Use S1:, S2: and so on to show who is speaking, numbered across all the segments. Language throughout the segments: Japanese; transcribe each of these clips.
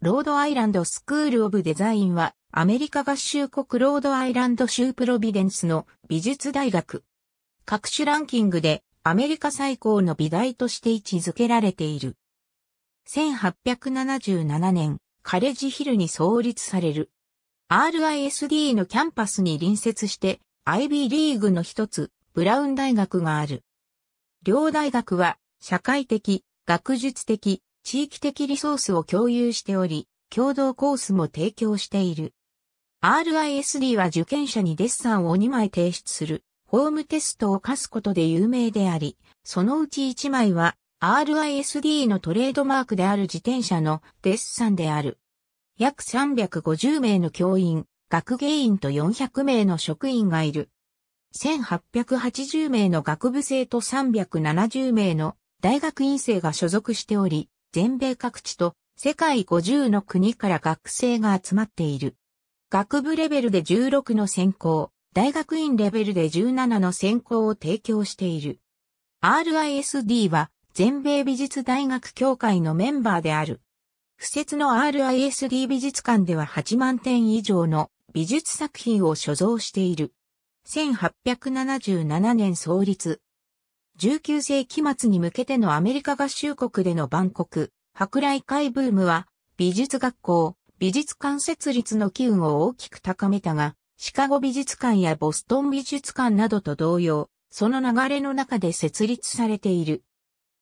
S1: ロードアイランドスクールオブデザインは、アメリカ合衆国ロードアイランド州プロビデンスの美術大学。各種ランキングでアメリカ最高の美大として位置づけられている。1877年、カレッジヒルに創立される。RISD のキャンパスに隣接して、IB リーグの一つ、ブラウン大学がある。両大学は、社会的、学術的、地域的リソースを共有しており、共同コースも提供している。RISD は受験者にデッサンを2枚提出する、ホームテストを課すことで有名であり、そのうち1枚は RISD のトレードマークである自転車のデッサンである。約350名の教員、学芸員と400名の職員がいる。1880名の学部生と370名の大学院生が所属しており、全米各地と世界50の国から学生が集まっている。学部レベルで16の専攻、大学院レベルで17の専攻を提供している。RISD は全米美術大学協会のメンバーである。不設の RISD 美術館では8万点以上の美術作品を所蔵している。1877年創立、19世紀末に向けてのアメリカ合衆国での万国、博来会ブームは、美術学校、美術館設立の機運を大きく高めたが、シカゴ美術館やボストン美術館などと同様、その流れの中で設立されている。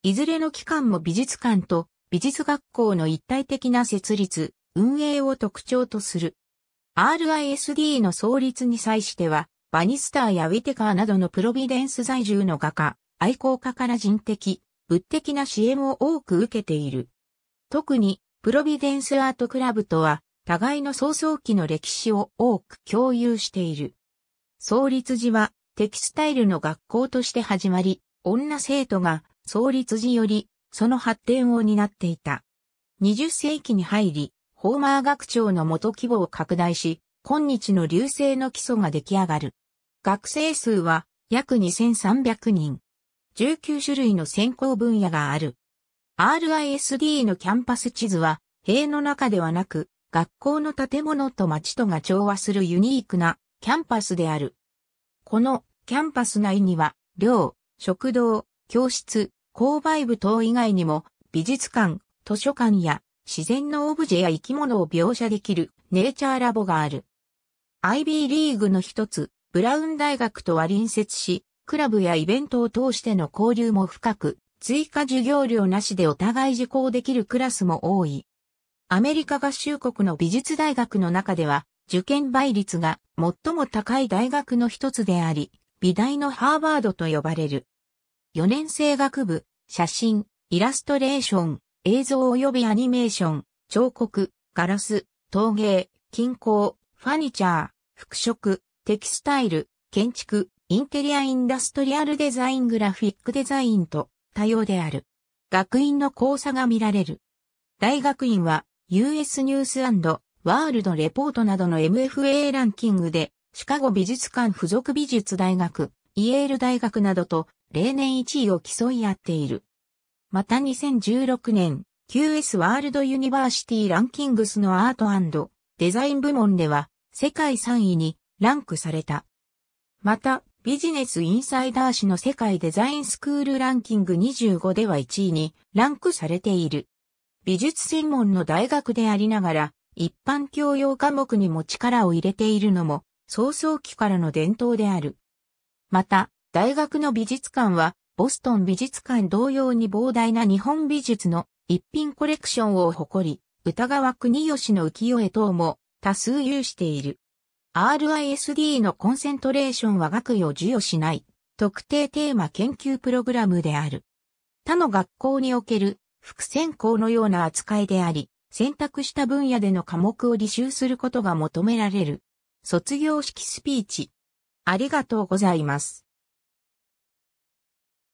S1: いずれの機関も美術館と美術学校の一体的な設立、運営を特徴とする。RISD の創立に際しては、バニスターやウィテカーなどのプロビデンス在住の画家、愛好家から人的、物的な支援を多く受けている。特に、プロビデンスアートクラブとは、互いの創々期の歴史を多く共有している。創立時は、テキスタイルの学校として始まり、女生徒が創立時より、その発展を担っていた。20世紀に入り、ホーマー学長の元規模を拡大し、今日の流星の基礎が出来上がる。学生数は約2300人。19種類の専攻分野がある。RISD のキャンパス地図は、塀の中ではなく、学校の建物と街とが調和するユニークなキャンパスである。このキャンパス内には、寮、食堂、教室、購買部等以外にも、美術館、図書館や自然のオブジェや生き物を描写できるネイチャーラボがある。IB リーグの一つ、ブラウン大学とは隣接し、クラブやイベントを通しての交流も深く、追加授業料なしでお互い受講できるクラスも多い。アメリカ合衆国の美術大学の中では、受験倍率が最も高い大学の一つであり、美大のハーバードと呼ばれる。4年生学部、写真、イラストレーション、映像及びアニメーション、彫刻、ガラス、陶芸、金工、ファニチャー、服飾、テキスタイル、建築、インテリアインダストリアルデザイングラフィックデザインと多様である。学院の交差が見られる。大学院は US ニュースワールドレポートなどの MFA ランキングでシカゴ美術館附属美術大学、イエール大学などと例年1位を競い合っている。また2016年 QS ワールドユニバーシティランキングスのアートデザイン部門では世界3位にランクされた。また、ビジネスインサイダー誌の世界デザインスクールランキング25では1位にランクされている。美術専門の大学でありながら、一般教養科目にも力を入れているのも、早々期からの伝統である。また、大学の美術館は、ボストン美術館同様に膨大な日本美術の一品コレクションを誇り、歌川国吉の浮世絵等も多数有している。RISD のコンセントレーションは学位を授与しない特定テーマ研究プログラムである。他の学校における副専攻のような扱いであり、選択した分野での科目を履修することが求められる。卒業式スピーチ。ありがとうございます。